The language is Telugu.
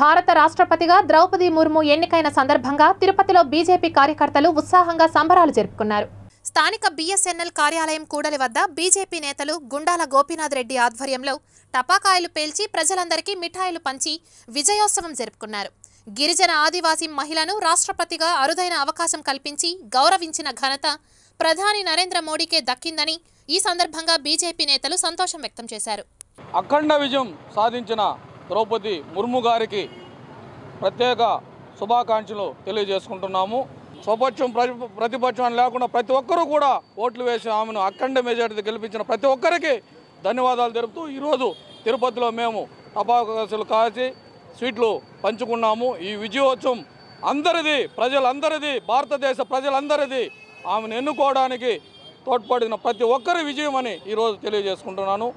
భారత రాష్ట్రపతిగా ద్రౌపది ముర్ము ఎన్నికైన సందర్భంగా తిరుపతిలో బీజేపీ కార్యకర్తలు ఉత్సాహంగా సంబరాలు జరుపుకున్నారు స్థానిక బీఎస్ఎన్ఎల్ కార్యాలయం కూడలి వద్ద బీజేపీ నేతలు గుండాల గోపీనాథ్ రెడ్డి ఆధ్వర్యంలో టపాకాయలు పేల్చి ప్రజలందరికీ మిఠాయిలు పంచి విజయోత్సవం జరుపుకున్నారు గిరిజన ఆదివాసీ మహిళను రాష్ట్రపతిగా అరుదైన అవకాశం కల్పించి గౌరవించిన ఘనత ప్రధాని నరేంద్ర మోడీకే దక్కిందని ఈ సందర్భంగా బీజేపీ నేతలు సంతోషం వ్యక్తం చేశారు అఖండ విజయం సాధించిన ద్రౌపది ముర్ము గారికి ప్రత్యేక శుభాకాంక్షలు తెలియజేసుకుంటున్నాము స్వపక్షం ప్రతిపక్షం లేకుండా ప్రతి ఒక్కరూ కూడా ఓట్లు వేసి ఆమెను అఖండ మెజార్టీ గెలిపించిన ప్రతి ఒక్కరికి ధన్యవాదాలు తెలుపుతూ ఈరోజు తిరుపతిలో మేము అపాకాశలు కాచి స్వీట్లు పంచుకున్నాము ఈ విజయోత్సవం అందరిది ప్రజలందరిది భారతదేశ ప్రజలందరిది ఆమెను ఎన్నుకోవడానికి తోడ్పడిన ప్రతి ఒక్కరి విజయం అని ఈరోజు తెలియజేసుకుంటున్నాను